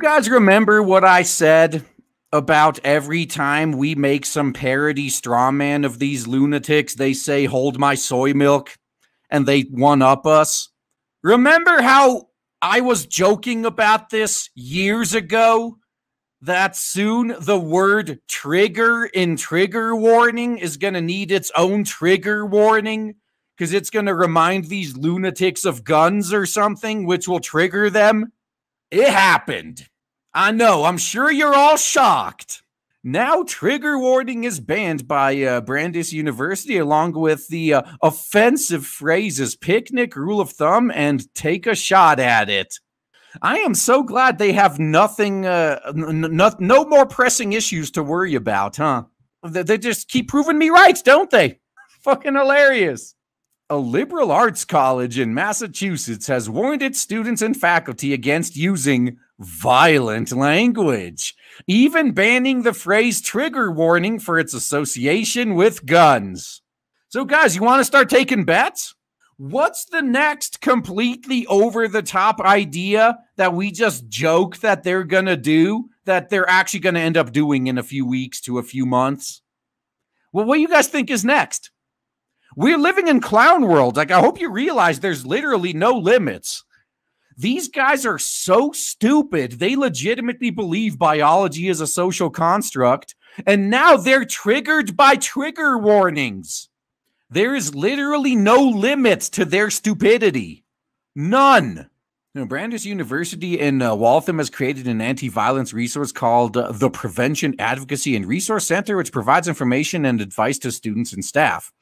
guys remember what I said about every time we make some parody strawman of these lunatics, they say, Hold my soy milk, and they one up us? Remember how I was joking about this years ago? That soon the word trigger in trigger warning is going to need its own trigger warning because it's going to remind these lunatics of guns or something, which will trigger them. It happened. I know. I'm sure you're all shocked. Now, trigger warning is banned by uh, University, along with the uh, offensive phrases picnic, rule of thumb, and take a shot at it. I am so glad they have nothing, uh, no more pressing issues to worry about, huh? They just keep proving me right, don't they? Fucking hilarious a liberal arts college in Massachusetts has warned its students and faculty against using violent language, even banning the phrase trigger warning for its association with guns. So, guys, you want to start taking bets? What's the next completely over the top idea that we just joke that they're going to do that they're actually going to end up doing in a few weeks to a few months? Well, what do you guys think is next? We're living in clown world. Like, I hope you realize there's literally no limits. These guys are so stupid. They legitimately believe biology is a social construct. And now they're triggered by trigger warnings. There is literally no limits to their stupidity. None. You know, Brandeis University in uh, Waltham has created an anti violence resource called uh, the Prevention Advocacy and Resource Center, which provides information and advice to students and staff.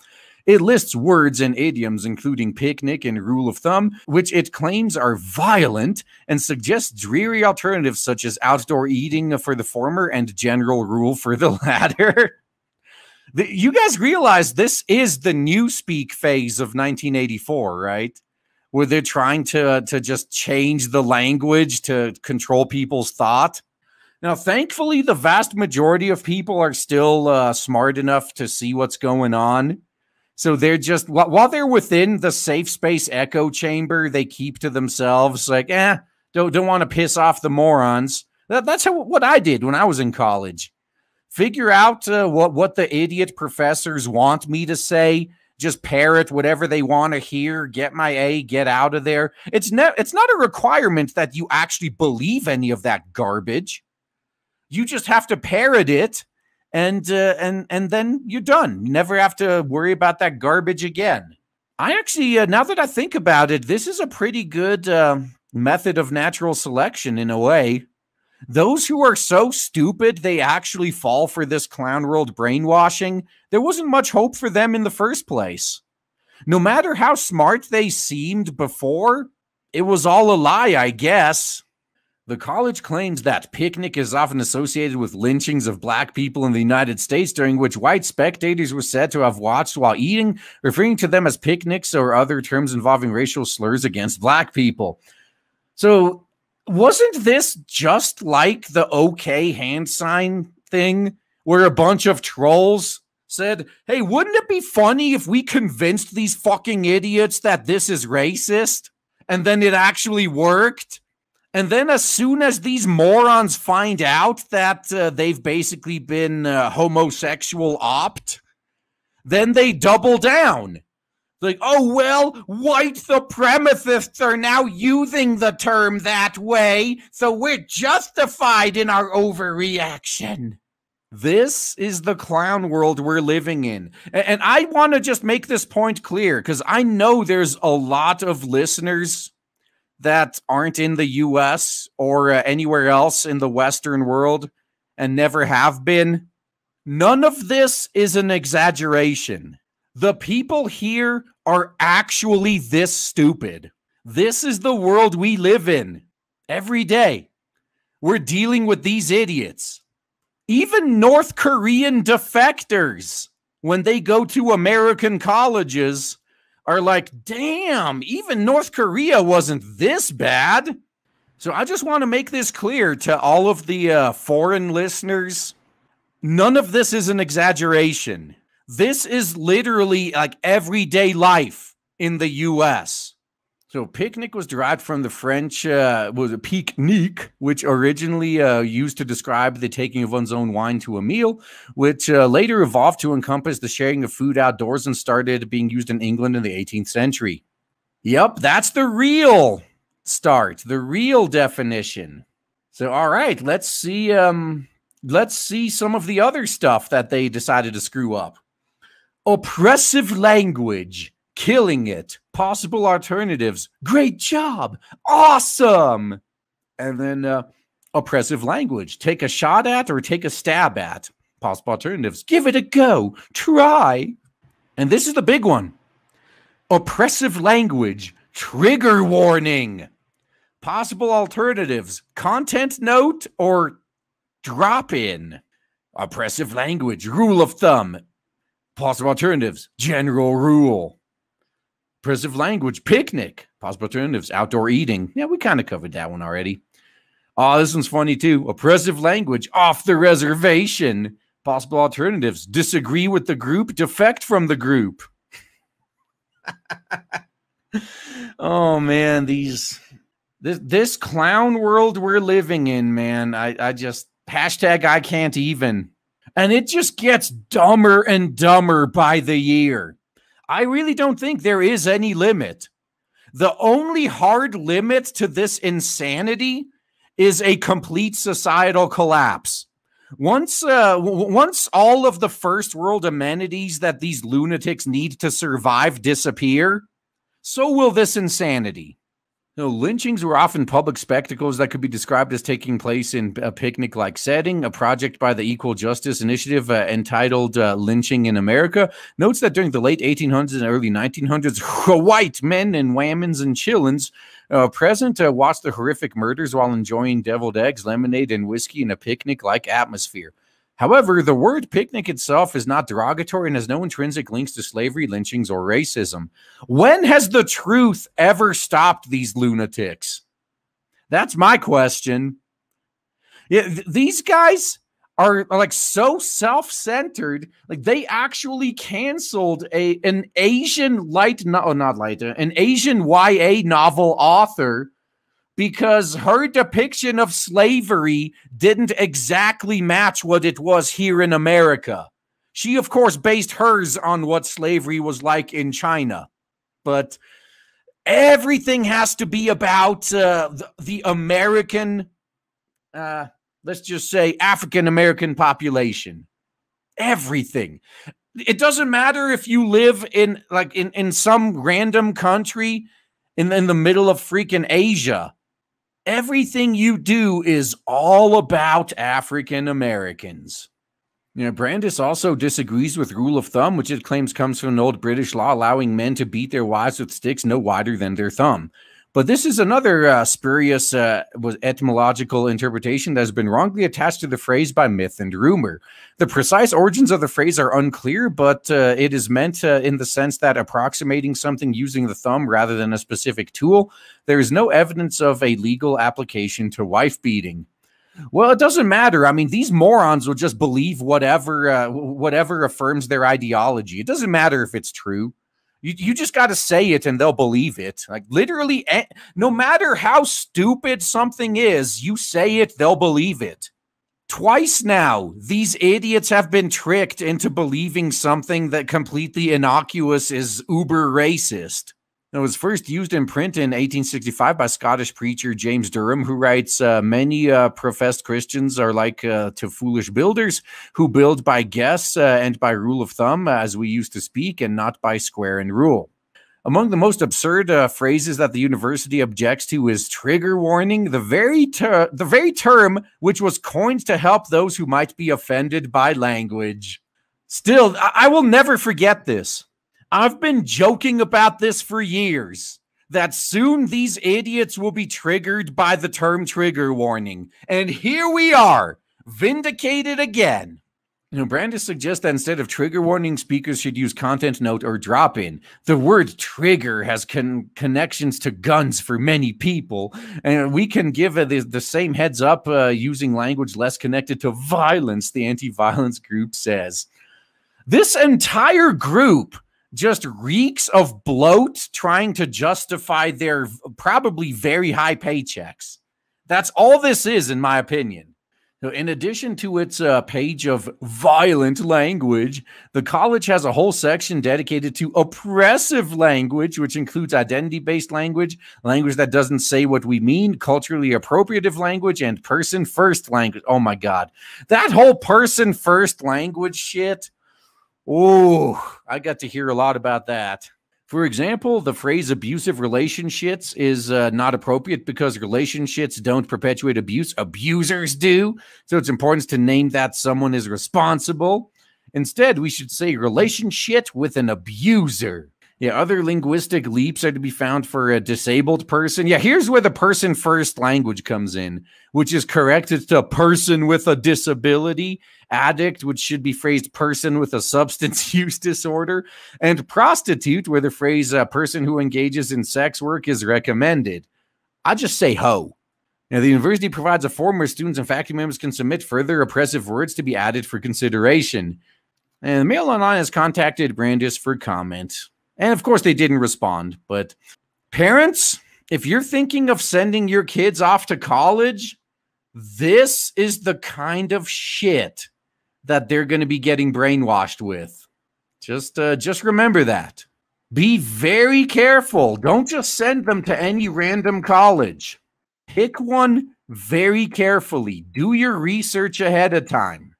It lists words and idioms, including picnic and rule of thumb, which it claims are violent and suggests dreary alternatives such as outdoor eating for the former and general rule for the latter. the, you guys realize this is the new speak phase of 1984, right? Where they're trying to, uh, to just change the language to control people's thought. Now, thankfully, the vast majority of people are still uh, smart enough to see what's going on so they're just while they're within the safe space echo chamber, they keep to themselves like, eh, don't don't want to piss off the morons. That, that's how, what I did when I was in college. Figure out uh, what what the idiot professors want me to say. Just parrot whatever they want to hear. Get my A. Get out of there. It's not It's not a requirement that you actually believe any of that garbage. You just have to parrot it and uh, and and then you're done. You never have to worry about that garbage again. I actually, uh, now that I think about it, this is a pretty good uh, method of natural selection in a way. Those who are so stupid they actually fall for this clown world brainwashing. There wasn't much hope for them in the first place. No matter how smart they seemed before, it was all a lie, I guess. The college claims that picnic is often associated with lynchings of black people in the United States, during which white spectators were said to have watched while eating, referring to them as picnics or other terms involving racial slurs against black people. So, wasn't this just like the OK hand sign thing, where a bunch of trolls said, Hey, wouldn't it be funny if we convinced these fucking idiots that this is racist? And then it actually worked? And then, as soon as these morons find out that uh, they've basically been uh, homosexual opt, then they double down. Like, oh, well, white supremacists are now using the term that way, so we're justified in our overreaction. This is the clown world we're living in. And I want to just make this point clear because I know there's a lot of listeners that aren't in the US or uh, anywhere else in the Western world and never have been. None of this is an exaggeration. The people here are actually this stupid. This is the world we live in every day. We're dealing with these idiots. Even North Korean defectors, when they go to American colleges, are like, damn, even North Korea wasn't this bad. So I just want to make this clear to all of the uh, foreign listeners. None of this is an exaggeration. This is literally like everyday life in the US. So picnic was derived from the French uh, was a pique-nique, which originally uh, used to describe the taking of one's own wine to a meal, which uh, later evolved to encompass the sharing of food outdoors and started being used in England in the 18th century. Yep, that's the real start, the real definition. So all right, let's see um let's see some of the other stuff that they decided to screw up. Oppressive language killing it, possible alternatives, great job, awesome. And then uh, oppressive language, take a shot at or take a stab at, possible alternatives, give it a go, try. And this is the big one oppressive language, trigger warning, possible alternatives, content note or drop in, oppressive language, rule of thumb, possible alternatives, general rule. Impressive language, picnic, possible alternatives, outdoor eating. Yeah, we kind of covered that one already. Oh, this one's funny too. Oppressive language, off the reservation, possible alternatives, disagree with the group, defect from the group. oh man, these this this clown world we're living in, man. I, I just hashtag I can't even. And it just gets dumber and dumber by the year. I really don't think there is any limit. The only hard limit to this insanity is a complete societal collapse. Once, uh, once all of the first world amenities that these lunatics need to survive disappear, so will this insanity. You know, lynchings were often public spectacles that could be described as taking place in a picnic like setting. A project by the Equal Justice Initiative uh, entitled uh, Lynching in America notes that during the late 1800s and early 1900s, white men and women and chillins uh, present uh, watched the horrific murders while enjoying deviled eggs, lemonade, and whiskey in a picnic like atmosphere. However, the word picnic itself is not derogatory and has no intrinsic links to slavery, lynchings, or racism. When has the truth ever stopped these lunatics? That's my question. Yeah, th these guys are, are like so self-centered. Like they actually canceled a an Asian light, no, not light, an Asian YA novel author because her depiction of slavery didn't exactly match what it was here in America. She, of course, based hers on what slavery was like in China, but everything has to be about uh, the, the, American, uh, let's just say, African American population. Everything. It doesn't matter if you live in like in, in some random country in, in the middle of freaking Asia everything you do is all about African Americans. You know, Brandis also disagrees with rule of thumb, which it claims comes from an old British law allowing men to beat their wives with sticks no wider than their thumb. But this is another uh, spurious uh, etymological interpretation that has been wrongly attached to the phrase by myth and rumor. The precise origins of the phrase are unclear, but uh, it is meant uh, in the sense that approximating something using the thumb rather than a specific tool, there is no evidence of a legal application to wife beating. Well, it doesn't matter. I mean, these morons will just believe whatever uh, whatever affirms their ideology. It doesn't matter if it's true. You, you just got to say it and they'll believe it. Like literally, no matter how stupid something is, you say it, they'll believe it. Twice now, these idiots have been tricked into believing something that completely innocuous is uber racist. It was first used in print in 1865 by Scottish preacher James Durham, who writes uh, Many uh, professed Christians are like uh, to foolish builders who build by guess uh, and by rule of thumb, as we used to speak, and not by square and rule. Among the most absurd uh, phrases that the university objects to is trigger warning, the very, ter- the very term which was coined to help those who might be offended by language. Still, I, I will never forget this. I've been joking about this for years that soon these idiots will be triggered by the term trigger warning. And here we are, vindicated again. You know, Brandis suggests that instead of trigger warning, speakers should use content note or drop in. The word trigger has con connections to guns for many people, and we can give the, the, same heads up uh, using language less connected to violence, the anti violence group says. This entire group just reeks of bloat trying to justify their probably very high paychecks. That's all this is, in my opinion. So, in addition to its uh, page of violent language, the college has a whole section dedicated to oppressive language, which includes identity based language, language that doesn't say what we mean, culturally appropriative language, and person first language. Oh my God. That whole person first language shit Oh, I got to hear a lot about that. For example, the phrase abusive relationships is uh, not appropriate because relationships don't perpetuate abuse. Abusers do. So it's important to name that someone is responsible. Instead, we should say relationship with an abuser. Yeah, other linguistic leaps are to be found for a disabled person. Yeah, here's where the person first language comes in, which is correct. It's a person with a disability, addict, which should be phrased person with a substance use disorder, and prostitute, where the phrase a uh, person who engages in sex work is recommended. I just say hoe. Now, the university provides a form where students and faculty members can submit further oppressive words to be added for consideration. And the Mail Online has contacted Brandis for comment. And of course, they didn't respond. But parents, if you're thinking of sending your kids off to college, this is the kind of shit that they're going to be getting brainwashed with. Just uh, just remember that. Be very careful. Don't just send them to any random college. Pick one very carefully. Do your research ahead of time.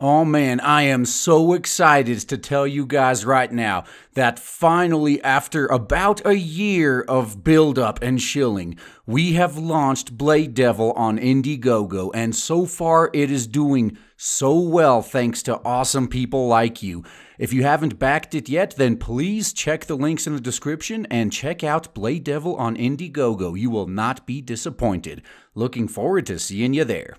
Oh man, I am so excited to tell you guys right now that finally, after about a year of build-up and shilling, we have launched Blade Devil on Indiegogo, and so far it is doing so well thanks to awesome people like you. If you haven't backed it yet, then please check the links in the description and check out Blade Devil on Indiegogo. You will not be disappointed. Looking forward to seeing you there.